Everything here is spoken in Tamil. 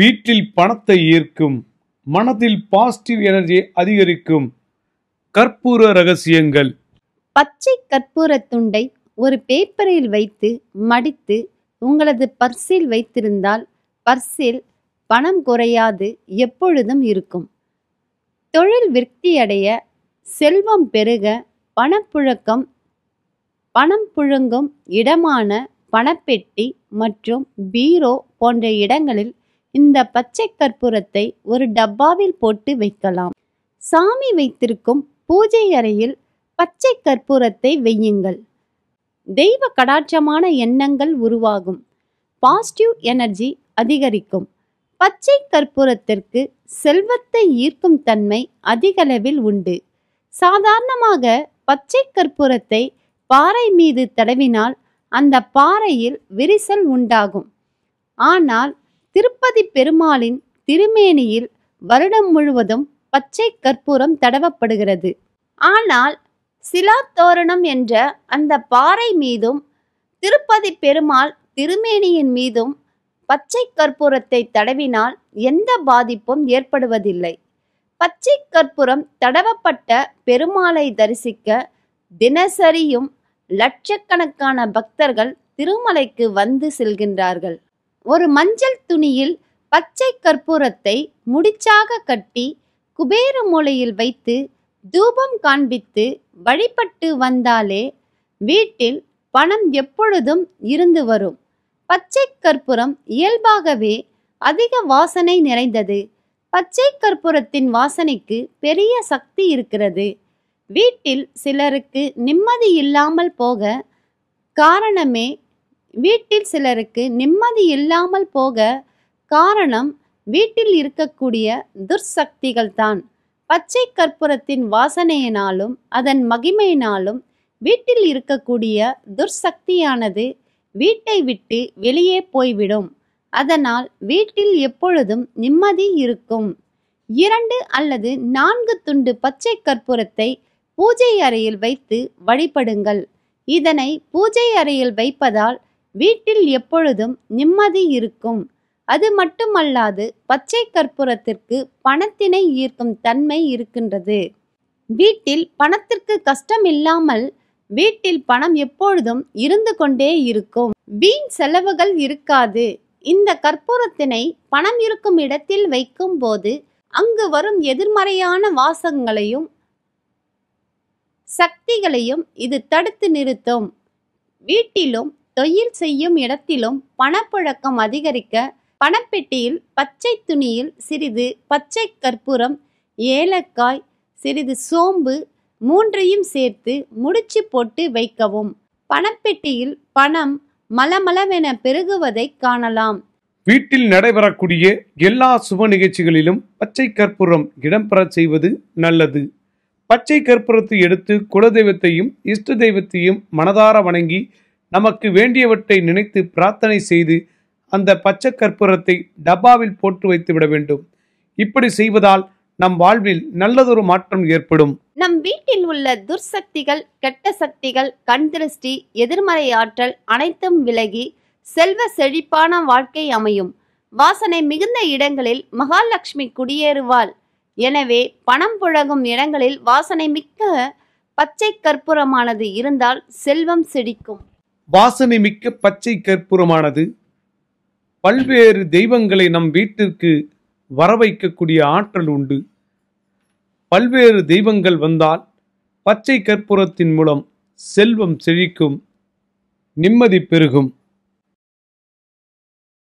வீட்டில் பணத்தை ஈர்க்கும் மனதில் பாசிட்டிவ் எனர்ஜி அதிகரிக்கும் கற்பூர ரகசியங்கள் பச்சை கற்பூர துண்டை ஒரு பேப்பரில் வைத்து மடித்து உங்களது பர்சில் வைத்திருந்தால் பர்சில் பணம் குறையாது எப்பொழுதும் இருக்கும் தொழில் விருத்தியடைய செல்வம் பெருக பணப்புழக்கம் பணம் புழுங்கும் இடமான பணப்பெட்டி மற்றும் பீரோ போன்ற இடங்களில் இந்த பச்சை கற்பூரத்தை ஒரு டப்பாவில் போட்டு வைக்கலாம் சாமி வைத்திருக்கும் பூஜை அறையில் பச்சை கற்பூரத்தை வையுங்கள் தெய்வ கடாட்சமான எண்ணங்கள் உருவாகும் பாசிட்டிவ் எனர்ஜி அதிகரிக்கும் பச்சை கற்பூரத்திற்கு செல்வத்தை ஈர்க்கும் தன்மை அதிகளவில் உண்டு சாதாரணமாக பச்சை கற்பூரத்தை பாறை மீது தடவினால் அந்த பாறையில் விரிசல் உண்டாகும் ஆனால் திருப்பதி பெருமாளின் திருமேனியில் வருடம் முழுவதும் பச்சை கற்பூரம் தடவப்படுகிறது ஆனால் சிலா தோரணம் என்ற அந்த பாறை மீதும் திருப்பதி பெருமாள் திருமேனியின் மீதும் பச்சை கற்பூரத்தை தடவினால் எந்த பாதிப்பும் ஏற்படுவதில்லை பச்சை கற்பூரம் தடவப்பட்ட பெருமாளை தரிசிக்க தினசரியும் லட்சக்கணக்கான பக்தர்கள் திருமலைக்கு வந்து செல்கின்றார்கள் ஒரு மஞ்சள் துணியில் பச்சை கற்பூரத்தை முடிச்சாக கட்டி குபேர மூலையில் வைத்து தூபம் காண்பித்து வழிபட்டு வந்தாலே வீட்டில் பணம் எப்பொழுதும் இருந்து வரும் பச்சை கற்பூரம் இயல்பாகவே அதிக வாசனை நிறைந்தது பச்சை கற்பூரத்தின் வாசனைக்கு பெரிய சக்தி இருக்கிறது வீட்டில் சிலருக்கு நிம்மதி இல்லாமல் போக காரணமே வீட்டில் சிலருக்கு நிம்மதி இல்லாமல் போக காரணம் வீட்டில் இருக்கக்கூடிய துர்சக்திகள் தான் பச்சை கற்பூரத்தின் வாசனையினாலும் அதன் மகிமையினாலும் வீட்டில் இருக்கக்கூடிய துர்சக்தியானது வீட்டை விட்டு வெளியே போய்விடும் அதனால் வீட்டில் எப்பொழுதும் நிம்மதி இருக்கும் இரண்டு அல்லது நான்கு துண்டு பச்சை கற்பூரத்தை பூஜை அறையில் வைத்து வழிபடுங்கள் இதனை பூஜை அறையில் வைப்பதால் வீட்டில் எப்பொழுதும் நிம்மதி இருக்கும் அது மட்டுமல்லாது பச்சை கற்பூரத்திற்கு பணத்தினை ஈர்க்கும் தன்மை இருக்கின்றது வீட்டில் பணத்திற்கு கஷ்டம் இல்லாமல் வீட்டில் பணம் எப்பொழுதும் இருந்து கொண்டே இருக்கும் வீண் செலவுகள் இருக்காது இந்த கற்பூரத்தினை பணம் இருக்கும் இடத்தில் வைக்கும் போது அங்கு வரும் எதிர்மறையான வாசங்களையும் சக்திகளையும் இது தடுத்து நிறுத்தும் வீட்டிலும் தொயில் செய்யும் இடத்திலும் பணப்புழக்கம் அதிகரிக்க பணப்பெட்டியில் பச்சை துணியில் சிறிது பச்சை கற்பூரம் ஏலக்காய் சிறிது சோம்பு மூன்றையும் சேர்த்து முடிச்சு போட்டு வைக்கவும் பணப்பெட்டியில் பணம் மலமளவென பெருகுவதை காணலாம் வீட்டில் நடைபெறக்கூடிய எல்லா சுப நிகழ்ச்சிகளிலும் பச்சை கற்பூரம் இடம்பெறச் செய்வது நல்லது பச்சை கற்பூரத்தை எடுத்து குலதெய்வத்தையும் இஷ்ட தெய்வத்தையும் மனதார வணங்கி நமக்கு வேண்டியவற்றை நினைத்து பிரார்த்தனை செய்து அந்த பச்சை கற்பூரத்தை டப்பாவில் போட்டு வைத்து விட வேண்டும் இப்படி செய்வதால் நம் வாழ்வில் நல்லதொரு மாற்றம் ஏற்படும் நம் வீட்டில் உள்ள துர்சக்திகள் கெட்ட சக்திகள் கண் திருஷ்டி எதிர்மறை ஆற்றல் அனைத்தும் விலகி செல்வ செழிப்பான வாழ்க்கை அமையும் வாசனை மிகுந்த இடங்களில் மகாலட்சுமி குடியேறுவாள் எனவே பணம் புழகும் இடங்களில் வாசனை மிக்க பச்சை கற்பூரமானது இருந்தால் செல்வம் செடிக்கும் வாசனை மிக்க பச்சை கற்பூரமானது பல்வேறு தெய்வங்களை நம் வீட்டிற்கு வரவைக்கக்கூடிய ஆற்றல் உண்டு பல்வேறு தெய்வங்கள் வந்தால் பச்சை கற்பூரத்தின் மூலம் செல்வம் செழிக்கும் நிம்மதி பெருகும்